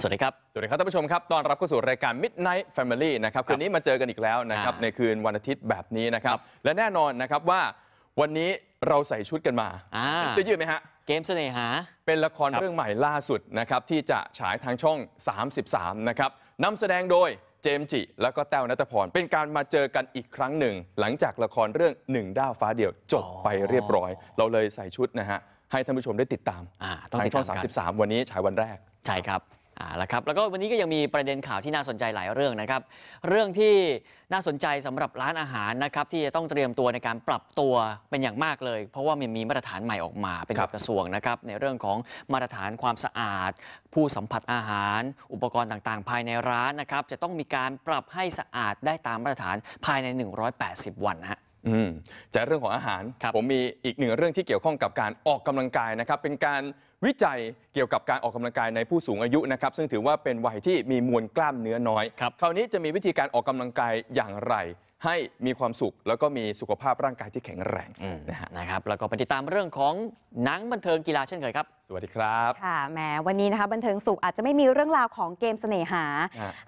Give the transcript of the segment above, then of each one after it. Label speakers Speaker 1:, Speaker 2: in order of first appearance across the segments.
Speaker 1: สวัสดีครับ สวัสดีครับท่านผู้ชมครับตอนรับเข้าสู่รายการ Midnight Family นะครับคืนนี้มาเจอกันอีกแล้วนะครับในคืนวันอาทิตย์แบบนี้นะครับและแน่นอนนะครับว่าวันนี้เราใส่ชุดกันมาเสื้อยืดไหมฮะ เกมเสน่หาเป็นละครเรื่องใหม่ล่าสุดนะครับที่จะฉายทางช่อง 33นะครับนำแสดงโดยเจมจิ แล้วก็แต้วนัทพรเป็นการมาเจอกันอีกครั้งหนึ่งหลังจากละครเรื่องหนึ่งด้าวฟ้าเดียวจบไปเรียบร้อย เราเลยใส่ชุดนะฮะให้ท่านผู้ชมได้ติดตามทางช่อง33วันนี้ฉายวันแรก
Speaker 2: ใช่ครับอ่าละครับแล้วก็วันนี้ก็ยังมีประเด็นข่าวที่น่าสนใจหลายเรื่องนะครับ เรื่องที่น่าสนใจสำหรับร้านอาหารนะครับที่จะต้องเตรียมตัวในการปรับตัวเป็นอย่างมากเลย เพราะว่ามันมีมาตรฐานใหม่ออกมาเป็นกระทรวงนะครับในเรื่องของมาตรฐานความสะอาด ผู้สัมผัสอาหาร อุปกรณ์ต่างๆ ภายในร้านนะครับ จะต้องมีการปรับให้สะอาดได้ตามมาตรฐานภายใน 180 วันฮะจากเรื่องของอาหารรผมมีอีกหนึ่งเรื่องที่เกี่ยวข้องกับการออกกำลังกายนะครับเป็น
Speaker 1: การวิจัยเกี่ยวกับการออกกำลังกายในผู้สูงอายุนะครับ ซึ่งถือว่าเป็นวัยที่มีมวลกล้ามเนื้อน้อย ครับคราวนี้จะมีวิธีการออกกำลังกายอย่างไรให้มีความสุขแล้วก็ม
Speaker 2: ีสุขภาพร่างกายที่แข็งแรงนะฮะนะครับแล้วก็ไปติดตามเรื่องของหนังบันเทิงกีฬาเช่นเคยครับสวัสดีครับค่ะแหมวันนี้นะคะบันเทิงสุขอาจจะไม่มีเรื่องราวของเกมเสน่หา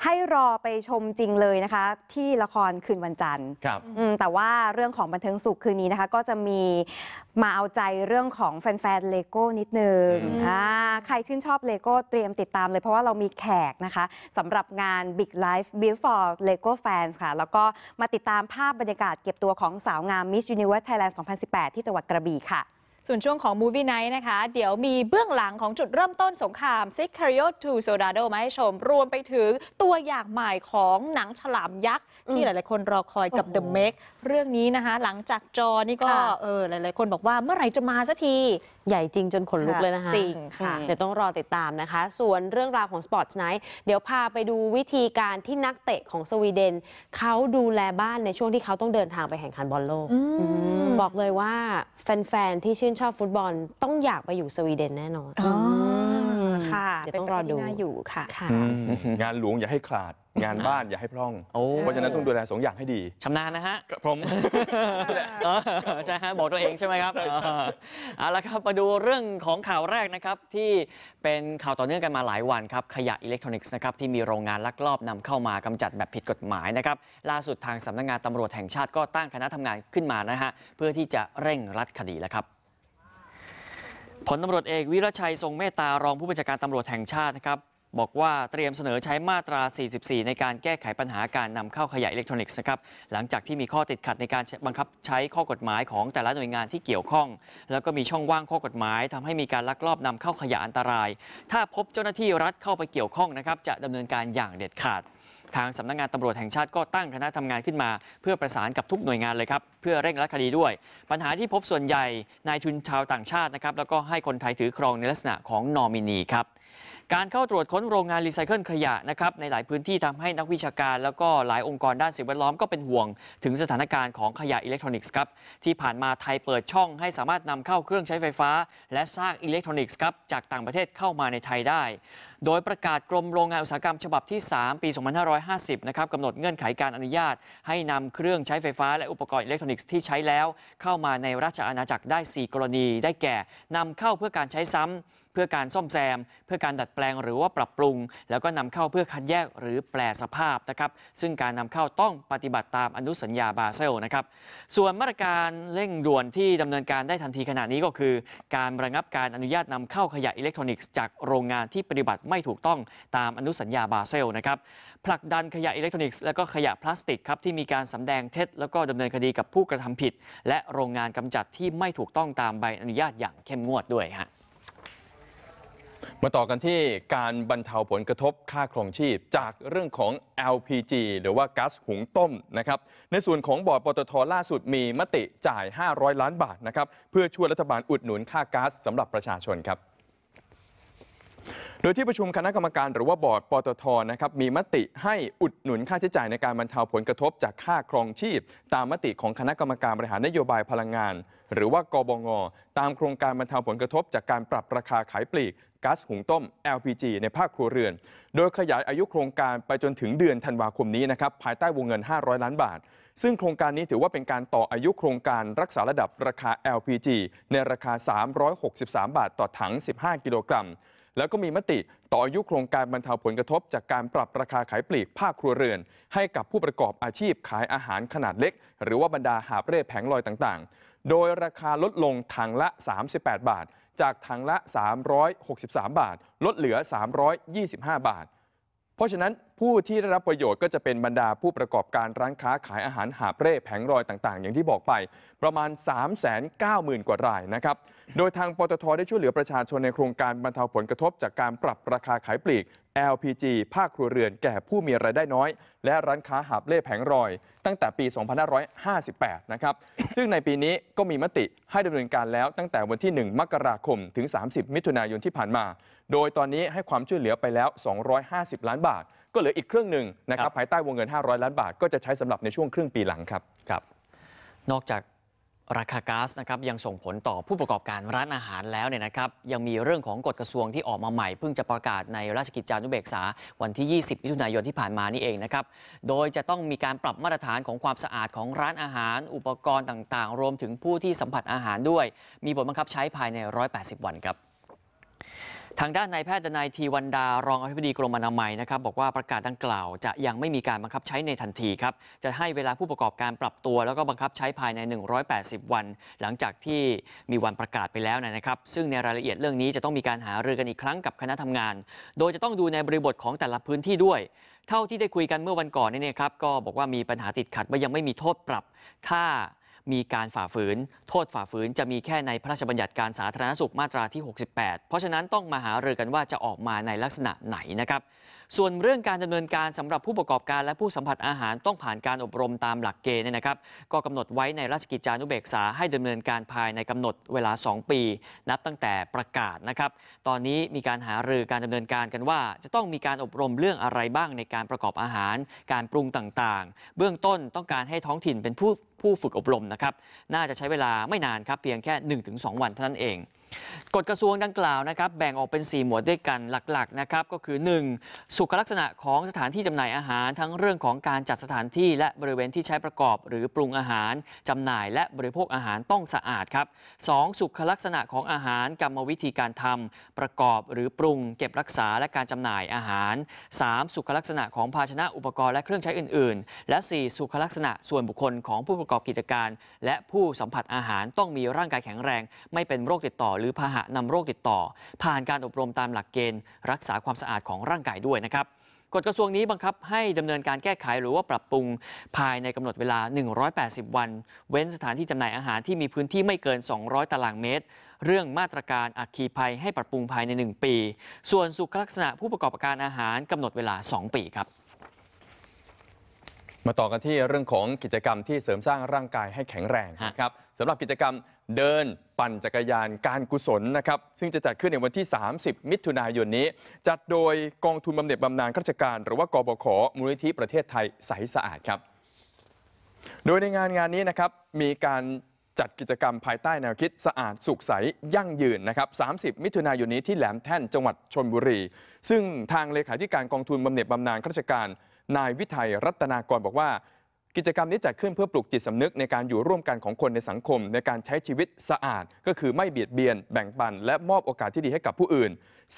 Speaker 2: ให้รอไปชมจริงเลยนะคะ ที่ละครคืนวันจันทร์ครับแต่ว่าเรื่องของบันเทิงสุขคืนนี้นะคะก็จะมีมาเอาใจเรื่องของแฟนๆเลโก้นิดนึงอ่าใครชื่นชอบเลโก้เตรียมติดตามเลยเพราะว่าเรามีแขกนะคะสำหรับงาน Big Life Before Lego Fans ค่ะแล้วก็มาติดตามภาพบรรยากาศเก็บตัวของสาวงามมิสยูนิเวิร์สไทยแลนด์ 2018 ที่จังหวัดกระบี่ค่ะส่วนช่วงของ Movie Night นะคะเดี๋ยวมีเบื้องหลังของจุดเริ่มต้นสงคราม s i c a r i o to Soldado มาให้ชม รวมไปถึงตัวอย่างใหม่ของหนังฉลามยักษ์ ที่หลายๆ คนรอคอยกับ The Make เรื่องนี้นะคะ หลังจากจอนี่ก็เออหลาย ๆ คนบอกว่าเมื่อไหร่จะมาสักที ใหญ่จริงจนขนลุกเลยนะคะ จริงค่ะ เดี๋ยวต้องรอติดตามนะคะ ส่วนเรื่องราวของ Sports Night เดี๋ยวพาไปดูวิธีการที่นักเตะของสวีเดนเขาดูแลบ้านในช่วงที่เขาต้องเดินทางไปแข่งขันบอลโลกบอกเลยว่าแฟน ๆ ที่ชื่นนชอบฟุตบอลต้องอยากไปอยู่สวีเดนแน่นอนอค่ะเดี๋ยวต้องรอดูอยู่ค่ะ
Speaker 1: งานหลวงอย่าให้ขาด งานบ้านอย่าให้พร่องเพราะฉะนั้นต้องดูแลสองอย่างให้ดีชำนาญนะฮะับผม
Speaker 2: ใช่ฮะบอกตัวเองใช่ไหมครับเอเอาละครับมาดูเรื่องของข่าวแรกนะครับ ที่เป็นข่าวต่อเนื่องกันมาหลายวันครับขยะอิเล็กทรอนิกส์นะครับที่มีโรงงานลักลอบนำเข้ามากำจัดแบบผิดกฎหมายนะครับ ล่าสุดทางสำนักงานตำรวจแห่งชาติก็ตั้งคณะทำงานขึ้นมานะฮะเพื่อที่จะเร่งรัดคดีแล้วครับผลตำรวจเอกวิรชัยทรงเมตตารองผู้บัญชาการตำรวจแห่งชาตินะครับ บอกว่าเตรียมเสนอใช้มาตรา 44 ในการแก้ไขปัญหาการนำเข้าขยะอิเล็กทรอนิกส์นะครับหลังจากที่มีข้อติดขัดในการบังคับใช้ข้อกฎหมายของแต่ละหน่วยงานที่เกี่ยวข้อง แล้วก็มีช่องว่างข้อกฎหมาย ทำให้มีการลักลอบนำเข้าขยะอันตราย ถ้าพบเจ้าหน้าที่รัฐเข้าไปเกี่ยวข้องนะครับจะดำเนินการอย่างเด็ดขาดทางสำนักงงานตำรวจแห่งชาติก็ตั้งคณะทำงานขึ้นมา เพื่อประสานกับทุกหน่วยงานเลยครับ เพื่อเร่งรัดคดีด้วย ปัญหาที่พบส่วนใหญ่นายทุนชาวต่างชาตินะครับแล้วก็ให้คนไทยถือครองในลักษณะของนอมินีครับการเข้าตรวจค้นโรงงานรีไซเคิลขยะนะครับในหลายพื้นที่ทำให้นักวิชาการแล้วก็หลายองค์กรด้านสิ่งแวดล้อมก็เป็นห่วง ถึงสถานการณ์ของขยะอิเล็กทรอนิกส์ครับที่ผ่านมาไทยเปิดช่องให้สามารถนำเข้าเครื่องใช้ไฟฟ้า และซากอิเล็กทรอนิกส์ครับจากต่างประเทศเข้ามาในไทยได้ โดยประกาศกรมโรงงานอุตสาหกรรม ฉบับที่ 3 ปี 2550 นะครับกำหนดเงื่อนไขาการอนุญาต ให้นำเครื่องใช้ไฟฟ้าและอุปกรณ์อิเล็กทรอนิกส์ที่ใช้แล้ว เข้ามาในราชอาณาจักรได้ 4 กรณีได้แก่ นำเข้าเพื่อการใช้ซ้ำเพื่อการซ่อมแซม เพื่อการดัดแปลงหรือว่าปรับปรุง แล้วก็นำเข้าเพื่อคัดแยกหรือแปลสภาพนะครับซึ่งการนำเข้าต้องปฏิบัติตามอนุสัญญาบาเซลนะครับ ส่วนมาตรการเร่งด่วนที่ดำเนินการได้ทันทีขณะนี้ก็คือ การระงับการอนุญาตนำเข้าขยะอิเล็กทรอนิกส์จากโรงงานที่ปฏิบัติไม่ถูกต้องตามอนุสัญญาบาเซลนะครับผลักดันขยะอิเล็กทรอนิกส์และก็ขยะพลาสติกครับที่มีการสำแดงเท็จ แล้วก็ดำเนินคดีกับผู้กระทำผิด และโรงงานกำจัดที่ไม่ถูกต้องตามใบอนุญาตอย่างเข้มงวดด้วยฮะมาต่อกันที่การบรรเทาผลกระทบค่าครองชีพ จาก
Speaker 1: เรื่องของ LPG หรือว่าก๊าซหุงต้มนะครับ ในส่วนของบอร์ดปตท ล่าสุดมีมติจ่าย 500 ล้านบาทนะครับเพื่อช่วยรัฐบาลอุดหนุนค่าก๊าซสำหรับประชาชนครับ โดยที่ประชุมคณะกรรมการหรือว่าบอร์ดปตทนะครับมีมติให้อุดหนุนค่าใช้จ่ายในการบรรเทาผลกระทบจากค่าครองชีพ ตามมติของคณะกรรมการบริหารนโยบายพลังงานหรือว่ากบง ตามโครงการบรรเทาผลกระทบ จากการปรับราคาขายปลีกก๊าซหุงต้ม LPG ในภาคครัวเรือน โดยขยายอายุโครงการไปจนถึงเดือนธันวาคมนี้นะครับภายใต้วงเงิน 500 ล้านบาท ซึ่งโครงการนี้ถือว่าเป็นการต่ออายุโครงการรักษาระดับราคา LPG ในราคา 363 บาทต่อถัง 15 กิโลกรัม แล้วก็มีมติต่ออายุโครงการบรรเทาผลกระทบ จากการปรับราคาขายปลีกภาคครัวเรือน ให้กับผู้ประกอบอาชีพขายอาหารขนาดเล็ก หรือว่าบรรดาหาบเร่แผงลอยต่างๆโดยราคาลดลงถังละ 38 บาท จากถังละ 363 บาท ลดเหลือ 325 บาท เพราะฉะนั้นผู้ที่ได้รับประโยชน์ก็จะเป็นบรรดาผู้ประกอบการร้านค้าขายอาหารหาเเร่แผงรอยต่างๆ อย่างที่บอกไป ประมาณ 390,000 กว่ารายนะครับ โดยทางปตทได้ช่วยเหลือประชาชนในโครงการบรรเทาผลกระทบจากการปรับราคาขายปลีก LPG ภาคครัวเรือนแก่ผู้มีรายได้น้อย และร้านค้าหาบเล่แผงรอย ตั้งแต่ปี 2558 นะครับ ซึ่งในปีนี้ก็มีมติให้ดำเนินการแล้ว ตั้งแต่วันที่ 1 มกราคมถึง 30 มิถุนายนที่ผ่านมา โดยตอนนี้ให้ความช่วยเหลือไปแล้ว 250 ล้านบาท ก็เหลืออีกค
Speaker 2: รึ่งหนึ่งนะครับภายใต้วงเงิน 500 ล้านบาท ก็จะใช้สำหรับในช่วงครึ่งปีหลังครับครับนอกจากราคาก๊าซนะครับยังส่งผลต่อผู้ประกอบการร้านอาหารแล้วเนี่ยนะครับยังมีเรื่องของกฎกระทรวงที่ออกมาใหม่ เพิ่งจะประกาศในราชกิจจานุเบกษาวันที่ 20 มิถุนายนที่ผ่านมานี่เองนะครับโดยจะต้องมีการปรับมาตรฐานของความสะอาดของร้านอาหาร อุปกรณ์ต่างๆ รวมถึงผู้ที่สัมผัสอาหารด้วย มีผลบังคับใช้ภายใน 180 วันครับทางด้านนายแพทย์นายทีวันดารองอธิบดีกรมอนามัยนะครับบอกว่าประกาศดังกล่าว จะยังไม่มีการบังคับใช้ในทันทีครับจะให้เวลาผู้ประกอบการปรับตัว แล้วก็บังคับใช้ภายใน 180 วัน หลังจากที่มีวันประกาศไปแล้วนะครับ ซึ่งในรายละเอียดเรื่องนี้จะต้องมีการหารือกันอีกครั้งกับคณะทำงาน โดยจะต้องดูในบริบทของแต่ละพื้นที่ด้วย เท่าที่ได้คุยกันเมื่อวันก่อนนี่นะครับก็บอกว่ามีปัญหาติดขัดว่ายังไม่มีโทษปรับถ้ามีการฝ่าฝืนโทษฝ่าฝืนจะมีแค่ในพระราชบัญญัติการสาธารณสุขมาตราที่ 68 เพราะฉะนั้นต้องมาหารือกันว่าจะออกมาในลักษณะไหนนะครับส่วนเรื่องการดำเนินการสำหรับผู้ประกอบการและผู้สัมผัสอาหารต้องผ่านการอบรมตามหลักเกณฑ์นะครับ ก็กำหนดไว้ในราชกิจจานุเบกษาให้ดำเนินการภายในกำหนดเวลา 2 ปี นับตั้งแต่ประกาศนะครับตอนนี้มีการหารือการดำเนินการกันว่า จะต้องมีการอบรมเรื่องอะไรบ้างในการประกอบอาหาร การปรุงต่างๆ เบื้องต้นต้องการให้ท้องถิ่นเป็นผู้ผู้ฝึกอบรมนะครับ น่าจะใช้เวลาไม่นานครับ เพียงแค่ 1-2วันเท่านั้นเองกฎกระทรวงดังกล่าวนะครับแบ่งออกเป็น 4 หมวดด้วยกันหลักๆนะครับก็คือ 1. สุขลักษณะของสถานที่จำหน่ายอาหารทั้งเรื่องของการจัดสถานที่และบริเวณที่ใช้ประกอบ หรือปรุงอาหาร จำหน่ายและบริโภคอาหารต้องสะอาดครับ 2. สุขลักษณะของอาหารกรรมวิธีการทำ ประกอบ หรือปรุง เก็บรักษาและการจำหน่ายอาหาร 3. สุขลักษณะของภาชนะอุปกรณ์และเครื่องใช้อื่น ๆ และ 4. สุขลักษณะส่วนบุคคลของผู้ประกอบกิจการ และผู้สัมผัสอาหารต้องมีร่างกายแข็งแรง ไม่เป็นโรคติดต่อหรือพาหะนำโรคติดต่อ ผ่านการอบรมตามหลักเกณฑ์รักษาความสะอาดของร่างกายด้วยนะครับกฎกระทรวงนี้บังคับให้ดำเนินการแก้ไขหรือว่าปรับปรุงภายในกำหนดเวลา 180 วัน เว้นสถานที่จำหน่ายอาหารที่มีพื้นที่ไม่เกิน 200 ตารางเมตร เรื่องมาตรการอัคคีภัยให้ปรับปรุงภายใน 1 ปี ส่วนสุขลักษณะผู้ประกอบการอาหารกำหนดเวลา 2 ปีครับมาต่อกันที่เรื่องของกิจกรรมที่เสริมสร้างร่างกายให้แข็ง
Speaker 1: แรงนะครับสำหรับกิจกรรมเดินปั่นจักรยานการกุศลนะครับซึ่งจะจัดขึ้นในวันที่ 30 มิถุนายนนี้ จัดโดยกองทุนบำเหน็จบำนาญข้าราชการหรือว่ากบขมูลนิธิประเทศไทยใสสะอาดครับ โดยในงานงานนี้นะครับ มีการจัดกิจกรรมภายใต้แนวคิดสะอาดสุขใสยั่งยืนนะครับ 30 มิถุนายนนี้ที่แหลมแท่นจังหวัดชนบุรี ซึ่งทางเลขาธิการกองทุนบำเหน็จบำนาญข้าราชการนายวิทัยรัตนากรบอกว่า กิจกรรมนี้จัดขึ้นเพื่อปลูกจิตสำนึกในการอยู่ร่วมกันของคนในสังคม ในการใช้ชีวิตสะอาด ก็คือไม่เบียดเบียน แบ่งปัน และมอบโอกาสที่ดีให้กับผู้อื่น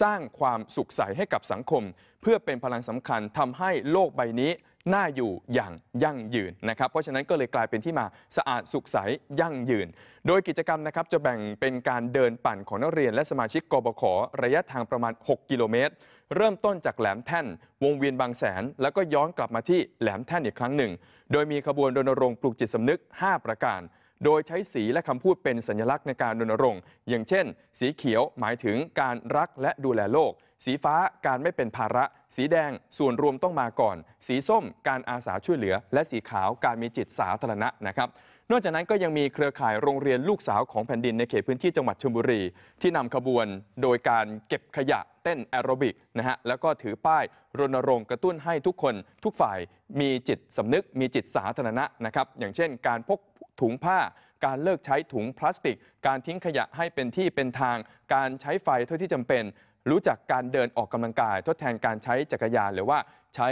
Speaker 1: สร้างความสุขใสให้กับสังคม เพื่อเป็นพลังสำคัญทำให้โลกใบนี้น่าอยู่อย่างยั่งยืนนะครับ เพราะฉะนั้นก็เลยกลายเป็นที่มาสะอาดสุขใสยั่งยืน โดยกิจกรรมนะครับ จะแบ่งเป็นการเดินปั่นของนักเรียน และสมาชิกกบขระยะทางประมาณ 6กิโลเมตรเริ่มต้นจากแหลมแท่นวงเวียนบางแสน แล้วก็ย้อนกลับมาที่แหลมแท่นอีกครั้งหนึ่ง โดยมีขบวนรณรงค์ปลูกจิตสำนึก 5 ประการ โดยใช้สีและคำพูดเป็นสัญลักษณ์ในการรณรงค์ อย่างเช่น สีเขียวหมายถึงการรักและดูแลโลกสีฟ้าการไม่เป็นภาระสีแดงส่วนรวมต้องมาก่อน สีส้มการอาสาช่วยเหลือ และสีขาวการมีจิตสาธารณะนะครับ นอกจากนั้นก็ยังมีเครือข่ายโรงเรียนลูกสาวของแผ่นดิน ในเขตพื้นที่จังหวัดชลบุรี ที่นำขบวนโดยการเก็บขยะเต้นแอโรบิกนะฮะแล้วก็ถือป้ายรณรงค์กระตุ้นให้ทุกคนทุกฝ่ายมีจิตสำนึกมีจิตสาธารณะนะครับอย่างเช่น การพกถุงผ้า การเลิกใช้ถุงพลาสติก การทิ้งขยะให้เป็นที่เป็นทาง การใช้ไฟเท่าที่จำเป็นรู้จักการเดินออกกำลังกาย ทดแทนการใช้จักรยาน หรือว่าใช้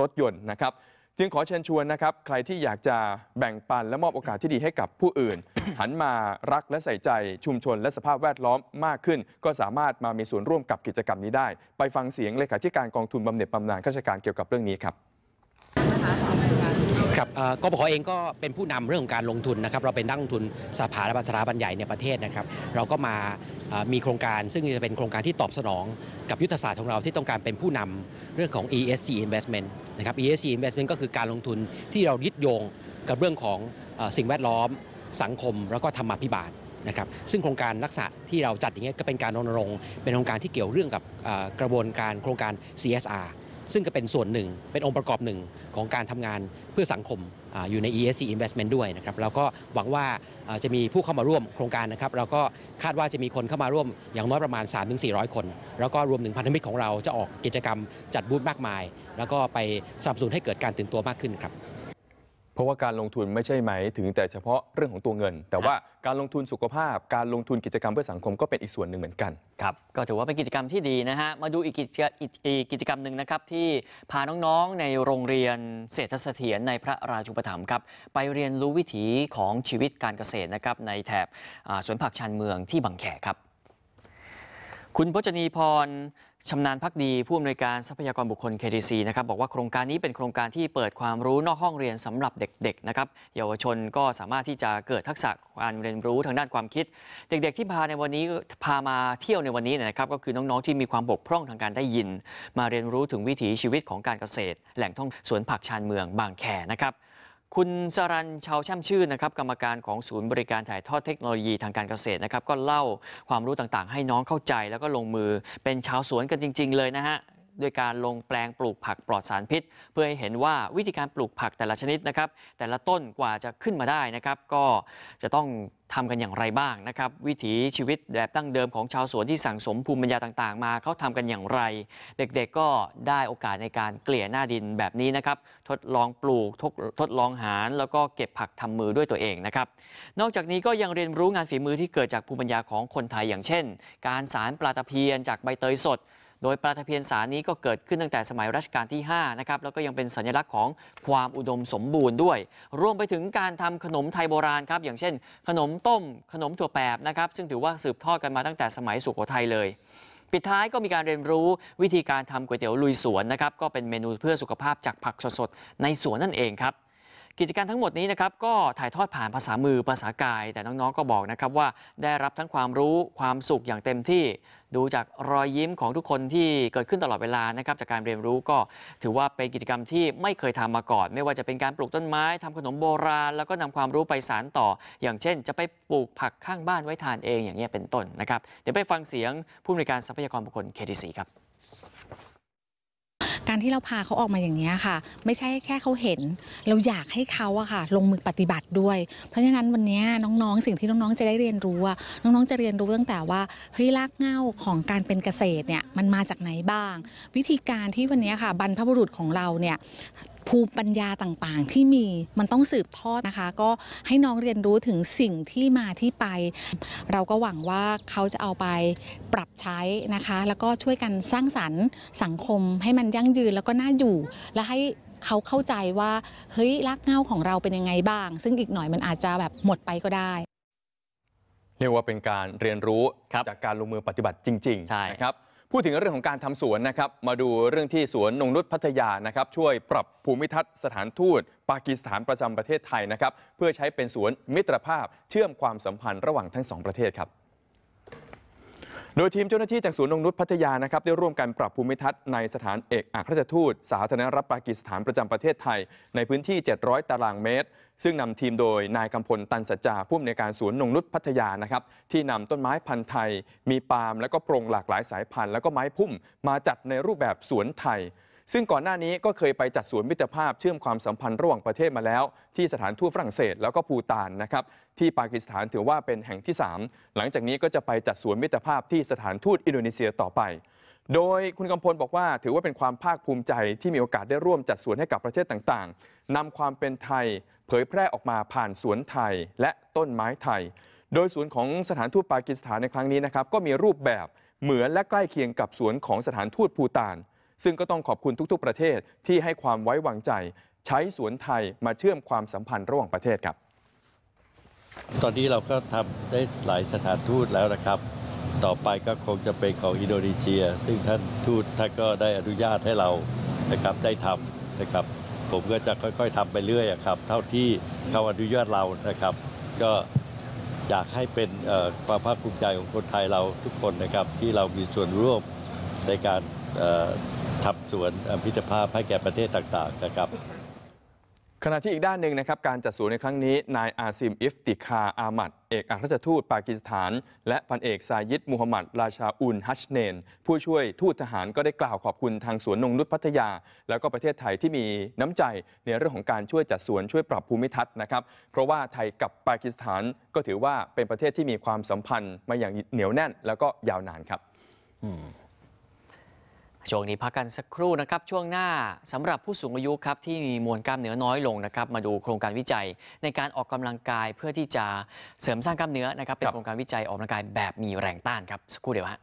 Speaker 1: รถยนต์นะครับ จึงขอเชิญชวนนะครับ ใครที่อยากจะแบ่งปันและมอบโอกาสที่ดีให้กับผู้อื่น หันมารักและใส่ใจ ชุมชนและสภาพแวดล้อมมากขึ้น ก็สามารถมามีส่วนร่วมกับกิจกรรมนี้ได้ ไปฟังเสียงเลขาธิการกองทุนบำเหน็จบำนาญข้าราชการเกี่ยวกับเรื่องนี้ครับ
Speaker 2: ครับกบขอเองก็เป็นผู้นำเรื่องของการลงทุนนะครับ เราเป็นนักลงทุนสภาบันสถาบันใหญ่ในประเทศนะครับ เราก็มามีโครงการซึ่งจะเป็นโครงการที่ตอบสนอง กับยุทธศาสตร์ของเราที่ต้องการเป็นผู้นำเรื่องของ ESG investment นะครับ ESG investment ก็คือการลงทุนที่เรายึดโยงกับเรื่องของสิ่งแวดล้อมสังคมแล้วก็ธรรมาภิบาลนะครับซึ่งโครงการลักษาะที่เราจัดอย่างเงี้ยก็เป็นการรณรงค์เป็นโครงการที่เกี่ยวเรื่องกับกระบวนการโครงการ CSR ซึ่งก็เป็นส่วนหนึ่งเป็นองค์ประกอบหนึ่งของการทำงานเพื่อสังคมออยู่ใน ESG Investment ด้วยนะครับเราก็หวังว่าจะมีผู้เข้ามาร่วมโครงการนะครับ เราก็คาดว่าจะมีคนเข้ามาร่วมอย่างน้อยประมาณ 3-400 คน แล้วก็รวมถึงพันธมิตรของเราจะออกกิจกรรมจัดบูธมากมาย แล้วก็ไป
Speaker 1: สนับสนุนให้เกิดการตื่นตัวมากขึ้นครับเพราะว่าการลงทุนไม่ใช่ไหมถึงแต่เฉพาะเรื่องของตัวเงิน แต่ว่าการลงทุนสุขภาพการลงทุนกิจกรรมเพื่อสังคมก็เป็นอีกส่วนหนึ่งเหมือนกันครับ
Speaker 2: ก็ถือว่าเป็นกิจกรรมที่ดีนะฮะมาดูอีกกิจกรรมหนึ่งนะครับที่พาน้องๆในโรงเรียนเศรษฐเสถียรในพระราชูปถัมภ์ครับไปเรียนรู้วิถีของชีวิตการเกษตรนะครับในแถบสวนผักชานเมืองที่บางแขครับคุณพจนีพร ชำนาญพักดี ผู้อำนวยการทรัพยากรบุคคล KDC นะครับบอกว่าโครงการนี้เป็นโครงการที่เปิดความรู้นอกห้องเรียนสำหรับเด็ก ๆนะครับ เยาวชนก็สามารถที่จะเกิดทักษะการเรียนรู้ทางด้านความคิด เด็กๆที่พาในวันนี้พามาเที่ยวในวันนี้นะครับ ก็คือน้องๆที่มีความบกพร่องทางการได้ยิน มาเรียนรู้ถึงวิถีชีวิตของการเกษตร แหล่งท่องสวนผักชานเมือง บางแคนะครับคุณสรันชาวช่ำชื่นนะครับกรรมการของศูนย์บริการถ่ายทอดเทคโนโลยีทางการเกษตรนะครับก็เล่าความรู้ต่างๆให้น้องเข้าใจแล้วก็ลงมือเป็นชาวสวนกันจริงๆเลยนะฮะด้วยการลงแปลงปลูกผักปลอดสารพิษ เพื่อให้เห็นว่าวิธีการปลูกผักแต่ละชนิดนะครับแต่ละต้นกว่าจะขึ้นมาได้นะครับก็จะต้องทำกันอย่างไรบ้างนะครับวิถีชีวิตแบบตั้งเดิมของชาวสวนที่สั่งสมภูมิปัญญาต่างๆมาเขาทำกันอย่างไร เด็กๆก็ได้โอกาสในการเกลี่ยหน้าดินแบบนี้นะครับทดลองปลูกทดทดลองหาร แล้วก็เก็บผักทำมือด้วยตัวเองนะครับนอกจากนี้ก็ยังเรียนรู้งานฝีมือที่เกิดจากภูมิปัญญาของคนไทยอย่างเช่น การสารปลาตะเพียนจากใบเตยสดโดยปลาตะเพียนสานี้ก็เกิดขึ้นตั้งแต่สมัยรัชกาลที่5นะครับแล้วก็ยังเป็นสัญลักษณ์ของความอุดมสมบูรณ์ด้วย รวมไปถึงการทำขนมไทยโบราณครับ อย่างเช่นขนมต้ม ขนมถั่วแปบนะครับซึ่งถือว่าสืบทอดกันมาตั้งแต่สมัยสุโขทัยเลย ปิดท้ายก็มีการเรียนรู้วิธีการทำก๋วยเตี๋ยวลุยสวนนะครับ ก็เป็นเมนูเพื่อสุขภาพจากผักสดๆในสวนนั่นเองครับกิจการทั้งหมดนี้นะครับก็ถ่ายทอดผ่านภาษามือภาษากาย แต่น้องๆก็บอกนะครับว่าได้รับทั้งความรู้ความสุขอย่างเต็มที่ ดูจากรอยยิ้มของทุกคนที่เกิดขึ้นตลอดเวลานะครับจากการเรียนรู้ก็ถือว่าเป็นกิจกรรมที่ไม่เคยทำมาก่อน ไม่ว่าจะเป็นการปลูกต้นไม้ทำขนมโบราณแล้วก็นำความรู้ไปสานต่อ อย่างเช่น จะไปปลูกผักข้างบ้านไว้ทานเองอย่างนี้เป็นต้นนะครับเดี๋ยวไปฟังเสียงผู้บริการทรัพยากรบุคคล KTC ครับการที่เราพาเขาออกมาอย่างนี้ค่ะ ไม่ใช่แค่เขาเห็น เราอยากให้เขาอะค่ะ ลงมือปฏิบัติด้วยเพราะฉะนั้นวันนี้น้องๆ สิ่งที่น้องๆจะได้เรียนรู้อะน้องๆจะเรียนรู้ตั้งแต่ว่าเฮ้ยรากเง้าของการเป็นเกษตรเนี่ยมันมาจากไหนบ้าง วิธีการที่วันนี้ค่ะ บรรพบุรุษของเราเนี่ยภูมิปัญญาต่างๆ ที่มีมันต้องสืบทอด นะคะ ก็ให้น้องเรียนรู้ถึงสิ่งที่มาที่ไป เราก็หวังว่าเขาจะเอาไปปรับใช้นะคะ แล้วก็ช่วยกันสร้างสรรค์สังคมให้มันยั่งยืนแล้วก็น่าอยู่ และให้เขาเข้าใจว่า เฮ้ยรากเหง้าของเราเป็นยังไงบ้าง ซึ่งอีกหน่อยมันอาจจะแบบหมดไปก็ได้
Speaker 1: เรียกว่าเป็นการเรียนรู้จากการลงมือปฏิบัติจริงๆใช่ครับพูดถึงเรื่องของการทำสวนนะครับ มาดูเรื่องที่สวนนงนุชพัทยานะครับ ช่วยปรับภูมิทัศน์สถานทูต ปากีสถานประจำประเทศไทยนะครับ เพื่อใช้เป็นสวนมิตรภาพเชื่อมความสัมพันธ์ระหว่างทั้งสองประเทศครับโดยทีมเจ้าหน้าที่จากศูนย์นงนุษย์พัทยานะครับได้ร่วมกันปรับภูมิทัศน์ในสถานเอก อัครราชทูตสาธารณรัฐปากีสถานประจำประเทศไทย ในพื้นที่ 700 ตารางเมตร ซึ่งนำทีมโดย นายกำพลตันสัจจาผู้อำนวยการศูนย์นงนุษย์พัทยานะครับที่นำต้นไม้พันธุ์ไทย มีปาล์มและก็โปรงหลากหลายสายพันธุ์ และก็ไม้พุ่มมาจัดในรูปแบบสวนไทยซึ่งก่อนหน้านี้ก็เคยไปจัดสวนมิตรภาพ เชื่อมความสัมพันธ์ระหว่างประเทศมาแล้ว ที่สถานทูตฝรั่งเศสแล้วก็พูตานนะครับที่ปากีสถานถือว่าเป็นแห่งที่ 3 หลังจากนี้ก็จะไปจัดสวนมิตรภาพที่สถานทูตอินโดนีเซียต่อไป โดยคุณกำพลบอกว่าถือว่าเป็นความภาคภูมิใจที่มีโอกาสได้ร่วมจัดสวนให้กับประเทศต่างๆนำความเป็นไทย เผยแพร่ออกมาผ่านสวนไทยและต้นไม้ไทย โดยสวนของสถานทูตปากีสถานในครั้งนี้นะครับก็มีรูปแบบเหมือนและใกล้เคียงกับสวนของสถานทูตพูตานซึ่งก็ต้องขอบคุณทุกๆ ประเทศที่ให้ความไว้วางใจใช้สวนไทยมาเชื่อมความสัมพันธ์ระหว่างประเทศครับ ตอนนี้เราก็ทำได้หลายสถานทูตแล้วนะครับ ต่อไปก็คงจะเป็นของ
Speaker 2: อินโดนีเซีย ซึ่งท่านทูตท่านก็ได้อนุญาตให้เรานะครับได้ทำนะครับผมก็จะค่อย ๆทำไปเรื่อยครับเท่าที่เขาอนุญาตเรานะครับ ก
Speaker 1: ็อยากให้เป็นความภาคภูมิใจของคนไทยเราทุกคนนะครับที่เรามีส่วนร่วมในการทับสวนพิจภาพให้แก่ประเทศต่างๆนะครับ ขณะที่อีกด้านหนึ่งนะครับการจัดสวนในครั้งนี้ นายอาซิมอิฟติคาอามัด เอกอัครราชทูตปากีสถาน และพันเอกซายิดมูฮัมหมัดราชาอุลฮัชเนนผู้ช่วยทูตทหารก็ได้กล่าวขอบคุณทางสวนนงนุษพัทยา แล้วก็ประเทศไทยที่มีน้ำใจในเรื่องของการช่วยจัดสวนช่วยปรับภูมิทัศน์นะครับ เพราะว่าไทยกับปากีสถานก็ถือว่าเป็นประเทศที่มีความสัมพันธ์มาอย่างเหนียวแน่นแล้วก็ยาวนานครับ
Speaker 2: ช่วงนี้พักกันสักครู่นะครับช่วงหน้าสำหรับผู้สูงอายุครับที่มีมวลกล้ามเนื้อน้อยลงนะครับมาดูโครงการวิจัยในการออกกำลังกายเพื่อที่จะเสริมสร้างกล้ามเนื้อนะครับเป็นโครงการวิจัยออกกำลังกายแบบมีแรงต้านครับสักครู่เดียวฮะ